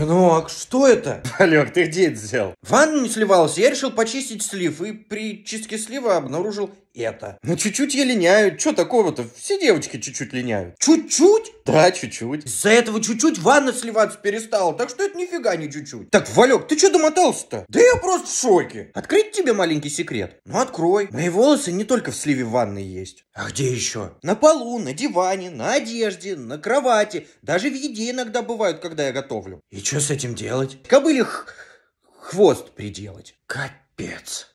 Ну Сынок, а что это? Алёк, ты где это взял? Ванну не сливалась, я решил почистить слив, и при чистке слива обнаружил это. Ну, чуть-чуть я линяю. что такого-то? Все девочки чуть-чуть линяют. Чуть-чуть? Да, чуть-чуть. Из-за этого чуть-чуть ванна сливаться перестала, так что это нифига не чуть-чуть. Так, Валек, ты что домотался-то? Да я просто в шоке. Открыть тебе маленький секрет? Ну, открой. Мои волосы не только в сливе ванны есть. А где еще? На полу, на диване, на одежде, на кровати. Даже в еде иногда бывают, когда я готовлю. И что с этим делать? Кобыле хвост приделать. Капец.